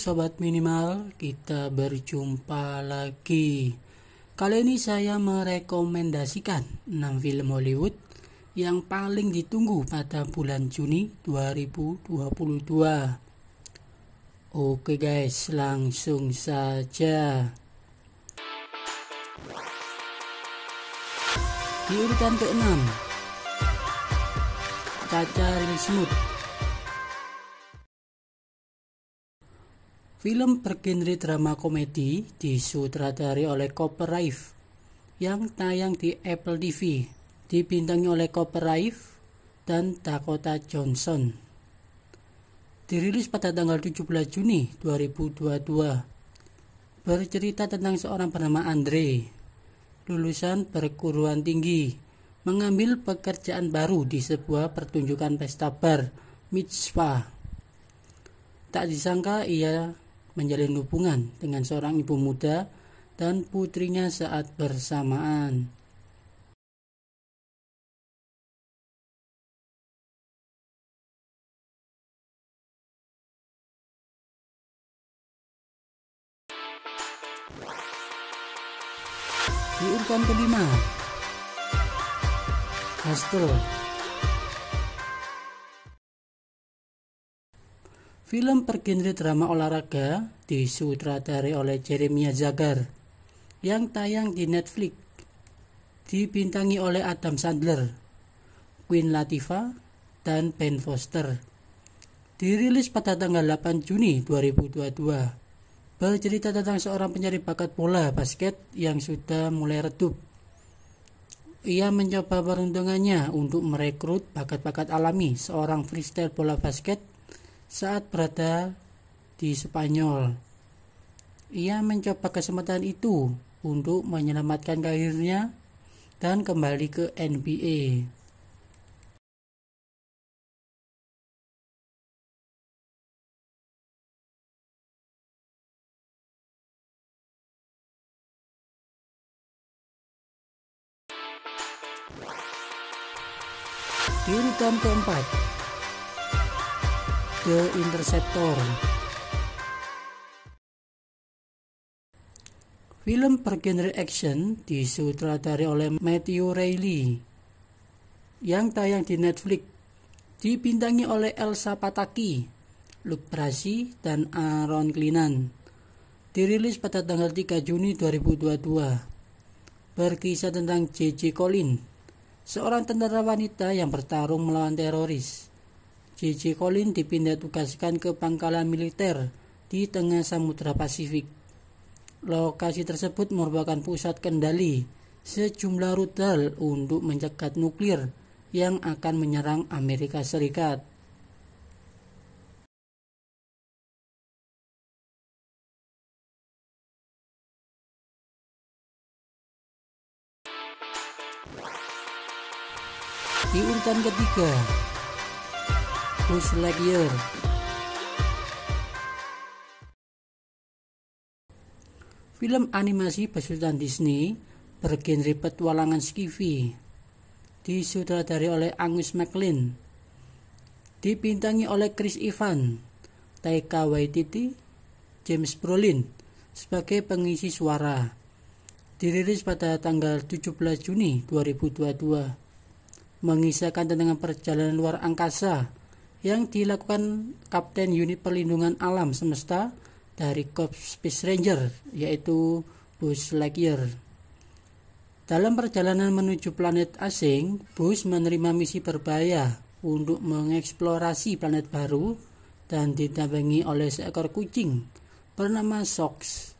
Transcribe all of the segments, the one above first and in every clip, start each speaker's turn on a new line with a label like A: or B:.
A: sobat minimal, kita berjumpa lagi. Kali ini saya merekomendasikan 6 film Hollywood yang paling ditunggu pada bulan Juni 2022. Oke guys, langsung saja. Di urutan ke-6 Caca Smooth Film bergenre drama komedi disutradari oleh Cooper Raif yang tayang di Apple TV, dibintangi oleh Cooper Raif dan Dakota Johnson. Dirilis pada tanggal 17 Juni 2022, bercerita tentang seorang bernama Andre, lulusan perguruan tinggi, mengambil pekerjaan baru di sebuah pertunjukan pesta bar, Mitzvah. Tak disangka ia menjalin hubungan dengan seorang ibu muda dan putrinya saat bersamaan. Di urutan kelima, Castro Film bergenre drama olahraga disutradari oleh Jeremia Zagar yang tayang di Netflix. Dibintangi oleh Adam Sandler, Queen Latifah, dan Ben Foster. Dirilis pada tanggal 8 Juni 2022. Bercerita tentang seorang pencari bakat bola basket yang sudah mulai redup. Ia mencoba peruntungannya untuk merekrut bakat-bakat alami seorang freestyle bola basket saat berada di Spanyol. Ia mencoba kesempatan itu untuk menyelamatkan karirnya dan kembali ke NBA. Di urutan keempat, ke Interceptor. Film bergenre action disutradari oleh Matthew Riley yang tayang di Netflix. Dibintangi oleh Elsa Pataki, Luke Brasi, dan Aaron Klinan. Dirilis pada tanggal 3 Juni 2022. Berkisah tentang JJ Collin, seorang tentara wanita yang bertarung melawan teroris. J.J. Collins dipindah tugaskan ke pangkalan militer di tengah Samudra Pasifik. Lokasi tersebut merupakan pusat kendali sejumlah rudal untuk mencegat nuklir yang akan menyerang Amerika Serikat. Di urutan ketiga, Legier. Film animasi besutan Disney bergenre petualangan skifi disutradari oleh Angus MacLean dipintangi oleh Chris Evans Taika Waititi James Brolin sebagai pengisi suara dirilis pada tanggal 17 Juni 2022 mengisahkan tentang perjalanan luar angkasa yang dilakukan Kapten Unit Perlindungan Alam Semesta dari Corps Space Ranger yaitu Bus Lightyear. Dalam perjalanan menuju planet asing, Bus menerima misi berbahaya untuk mengeksplorasi planet baru dan didampingi oleh seekor kucing bernama Socks.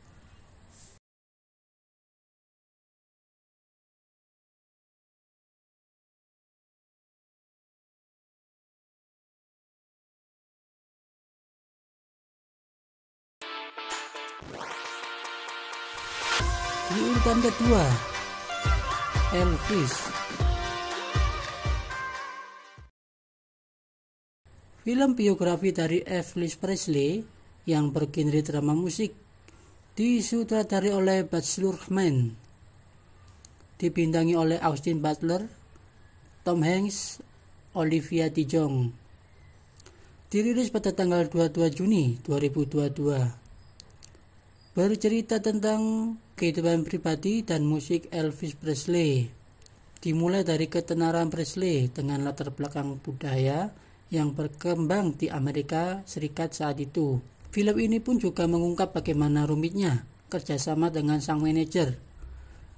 A: di urutan kedua Elvis film biografi dari Elvis Presley yang bergenre drama musik disutradari oleh Baz Luhrmann dibintangi oleh Austin Butler Tom Hanks Olivia Dijong. dirilis pada tanggal 22 Juni 2022 bercerita tentang kehidupan pribadi dan musik Elvis Presley. Dimulai dari ketenaran Presley dengan latar belakang budaya yang berkembang di Amerika Serikat saat itu. Film ini pun juga mengungkap bagaimana rumitnya kerjasama dengan sang manajer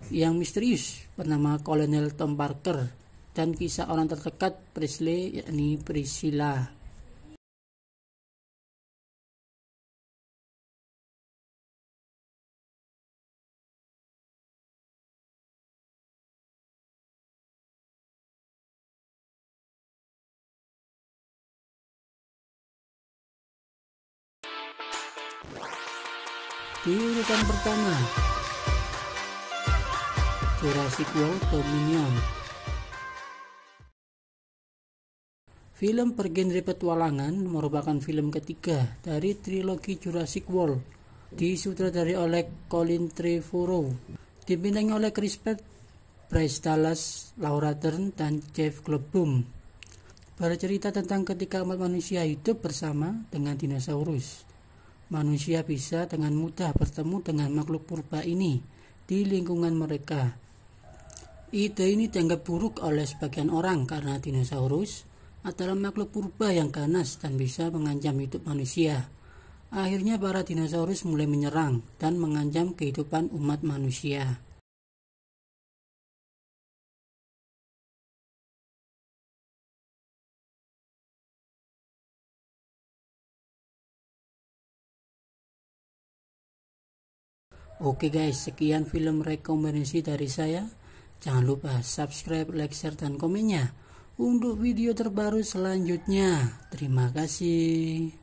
A: yang misterius bernama Kolonel Tom Parker dan kisah orang terdekat Presley yakni Priscilla di urutan pertama Jurassic World Dominion Film bergenre petualangan merupakan film ketiga dari trilogi Jurassic World disutradari oleh Colin Trevorrow dibintangi oleh Chris Pratt Bryce Dallas, Laura Dern, dan Jeff Goldblum bercerita tentang ketika umat manusia hidup bersama dengan dinosaurus manusia bisa dengan mudah bertemu dengan makhluk purba ini di lingkungan mereka. Ide ini dianggap buruk oleh sebagian orang karena dinosaurus adalah makhluk purba yang ganas dan bisa mengancam hidup manusia. Akhirnya para dinosaurus mulai menyerang dan mengancam kehidupan umat manusia. Oke guys, sekian film rekomendasi dari saya. Jangan lupa subscribe, like, share, dan komennya. Untuk video terbaru selanjutnya, terima kasih.